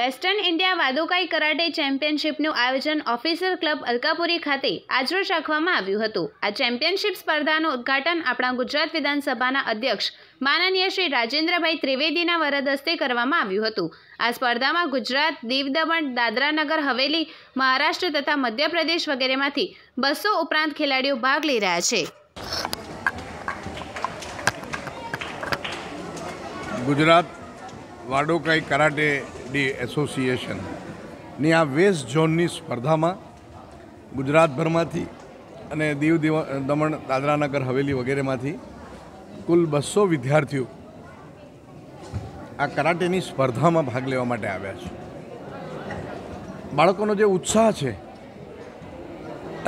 western India Wadokai karate ચેમ્પિયનશિપનું આયોજન officer club Alkapuri ખાતે આજરોજ રાખવામાં આવ્યું હતું આ ચેમ્પિયનશિપ સ્પર્ધાનું ઉદઘાટન આપણા ગુજરાત વિધાનસભાના અધ્યક્ષ માનનીય શ્રી રાજેન્દ્રભાઈ ત્રિવેદીના વરદ હસ્તે કરવામાં આવ્યું હતું આ સ્પર્ધામાં ગુજરાત દીવ દમણ દાદરાનગર હવેલી મહારાષ્ટ્ર તથા મધ્યપ્રદેશ વગેરેમાંથી બસો ઉપરાંત ખેલાડીઓ ભાગ લઈ રહ્યા છે ગુજરાત વાડોકાઈ કરાટે ડે એસોસિએશનની આ વેસ્ટ ઝોનની સ્પર્ધામાં ગુજરાતભરમાંથી અને દીવ દીવ દમણ દાદરાનગર હવેલી વગેરેમાંથી કુલ બસો વિદ્યાર્થીઓ આ કરાટેની સ્પર્ધામાં ભાગ લેવા માટે આવ્યા છે બાળકોનો જે ઉત્સાહ છે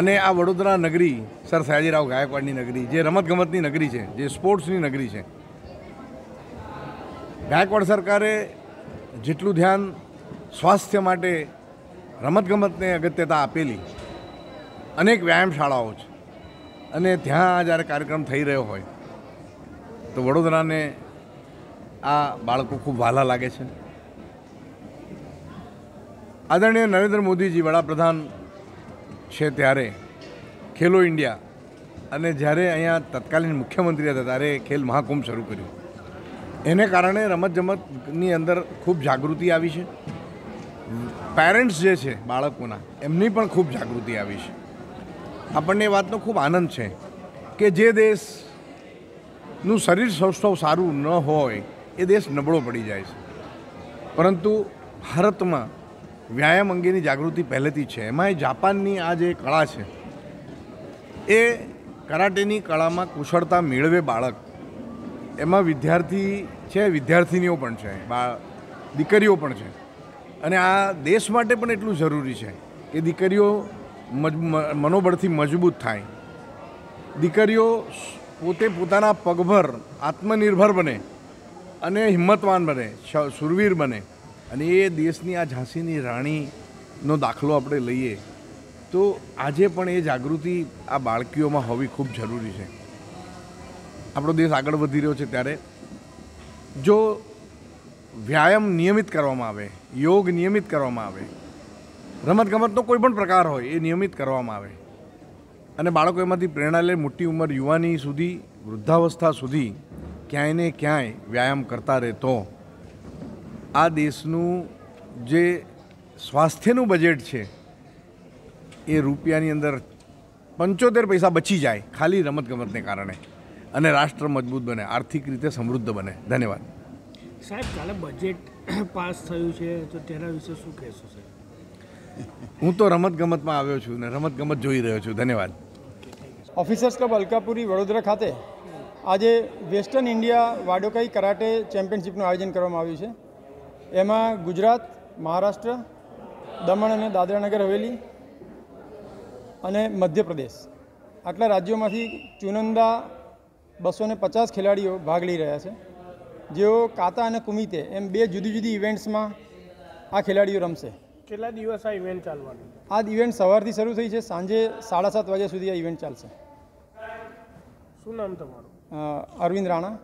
અને આ વડોદરા નગરી સર સયાજીરાવ ગાયકવાડની નગરી જે રમતગમતની નગરી છે જે સ્પોર્ટ્સની નગરી છે ગાયકવાડ સરકારે જેટલું ધ્યાન સ્વાસ્થ્ય માટે રમતગમતને અગત્યતા આપેલી અનેક વ્યાયામશાળાઓ છે અને ત્યાં જ્યારે કાર્યક્રમ થઈ રહ્યો હોય તો વડોદરાને આ બાળકો ખૂબ વહાલા લાગે છે આદરણીય નરેન્દ્ર મોદીજી વડાપ્રધાન છે ત્યારે ખેલો ઇન્ડિયા અને જ્યારે અહીંયા તત્કાલીન મુખ્યમંત્રી હતા ત્યારે ખેલ મહાકુંભ શરૂ કર્યું એને કારણે રમત રમતજમતની અંદર ખૂબ જાગૃતિ આવી છે પેરેન્ટ્સ જે છે બાળકોના એમની પણ ખૂબ જાગૃતિ આવી છે આપણને એ વાતનો ખૂબ આનંદ છે કે જે દેશનું શરીર સૌષ્ઠવ સારું ન હોય એ દેશ નબળો પડી જાય છે પરંતુ ભારતમાં વ્યાયામ અંગેની જાગૃતિ પહેલેથી છે એમાં જાપાનની આ જે કળા છે એ કરાટેની કળામાં કુશળતા મેળવે બાળક એમાં વિદ્યાર્થી છે વિદ્યાર્થીનીઓ પણ છે બા દીકરીઓ પણ છે અને આ દેશ માટે પણ એટલું જરૂરી છે કે દીકરીઓ મનોબળથી મજબૂત થાય દીકરીઓ પોતે પોતાના પગભર આત્મનિર્ભર બને અને હિંમતવાન બને સુરવીર બને અને એ દેશની આ ઝાંસીની રાણીનો દાખલો આપણે લઈએ તો આજે પણ એ જાગૃતિ આ બાળકીઓમાં હોવી ખૂબ જરૂરી છે આપણો દેશ આગળ વધી રહ્યો છે ત્યારે જો વ્યાયામ નિયમિત કરવામાં આવે યોગ નિયમિત કરવામાં આવે રમતગમતનો કોઈ પણ પ્રકાર હોય એ નિયમિત કરવામાં આવે અને બાળકો એમાંથી પ્રેરણા લે મોટી ઉંમર યુવાની સુધી વૃદ્ધાવસ્થા સુધી ક્યાંય ને ક્યાંય વ્યાયામ કરતા રહે તો આ દેશનું જે સ્વાસ્થ્યનું બજેટ છે એ રૂપિયાની અંદર પંચોતેર પૈસા બચી જાય ખાલી રમતગમતને કારણે અને રાષ્ટ્ર મજબૂત બને આર્થિક રીતે સમૃદ્ધ બને ધન્યવાદ સાહેબ કાલે બજેટ પાસ થયું છે તો તેના વિશે શું કહેશો સાહેબ હું તો રમતગમતમાં આવ્યો છું ને રમતગમત જોઈ રહ્યો છું ધન્યવાદ ઓફિસર્સ ક્લબ અલકાપુરી વડોદરા ખાતે આજે વેસ્ટર્ન ઇન્ડિયા વાડોકાઈ કરાટે ચેમ્પિયનશિપનું આયોજન કરવામાં આવ્યું છે એમાં ગુજરાત મહારાષ્ટ્ર દમણ અને દાદરાનગર હવેલી અને મધ્યપ્રદેશ આટલા રાજ્યોમાંથી ચુનંદા બસો ને પચાસ ખેલાડીઓ ભાગ લઈ રહ્યા છે જેઓ કાતા અને કુમિતે એમ બે જુદી જુદી ઇવેન્ટ્સમાં આ ખેલાડીઓ રમશે કેટલા દિવસ આ ઇવેન્ટ ચાલવાની આ ઇવેન્ટ સવારથી શરૂ થઈ છે સાંજે સાડા સાત વાગ્યા સુધી આ ઇવેન્ટ ચાલશે શું નામ તમારું અરવિંદ રાણા